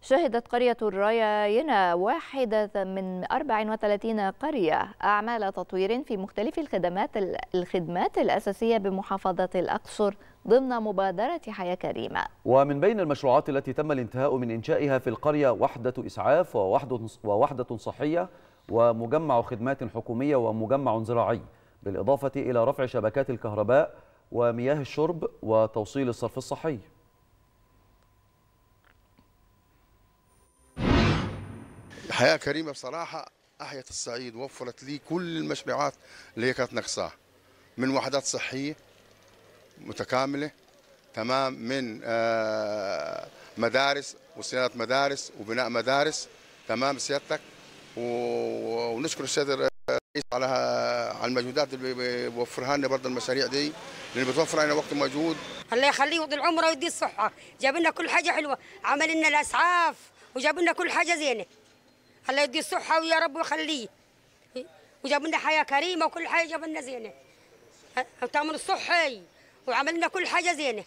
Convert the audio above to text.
شهدت قرية الرايينة واحدة من 34 قرية أعمال تطوير في مختلف الخدمات الخدمات الأساسية بمحافظة الأقصر ضمن مبادرة حياة كريمة ومن بين المشروعات التي تم الانتهاء من إنشائها في القرية وحدة إسعاف ووحدة صحية ومجمع خدمات حكومية ومجمع زراعي بالإضافة إلى رفع شبكات الكهرباء ومياه الشرب وتوصيل الصرف الصحي حياه كريمه بصراحه احيت الصعيد وفرت لي كل المشروعات اللي كانت ناقصاها من وحدات صحيه متكامله تمام من آه، مدارس وصيانه مدارس وبناء مدارس تمام سيادتك ونشكر السيد الرئيس على على المجهودات اللي بيوفرها لنا برضه المشاريع دي اللي بتوفر علينا وقت ومجهود الله يخليه يودي العمر ويدي الصحه جاب لنا كل حاجه حلوه عمل لنا الاسعاف وجاب لنا كل حاجه زينه الله يدي الصحه ويا رب ويخليه وجاب لنا حياه كريمه وكل حاجه جاب لنا زينه وتامن الصحي وعملنا كل حاجه زينه